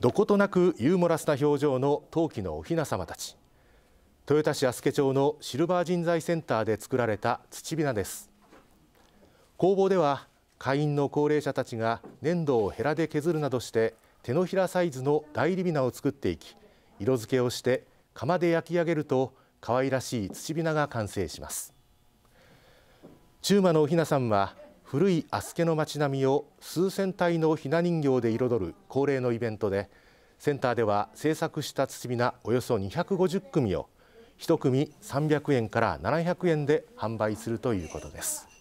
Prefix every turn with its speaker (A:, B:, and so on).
A: どことなくユーモラスな表情の陶器のお雛様たち豊田市足助町のシルバー人材センターで作られた土びなです工房では会員の高齢者たちが粘土をヘラで削るなどして手のひらサイズの大リビナを作っていき色付けをして窯で焼き上げると可愛らしい土びなが完成します中馬のおひなさんは古い足助の街並みを数千体のひな人形で彩る恒例のイベントでセンターでは制作した包みなおよそ250組を1組300円から700円で販売するということです。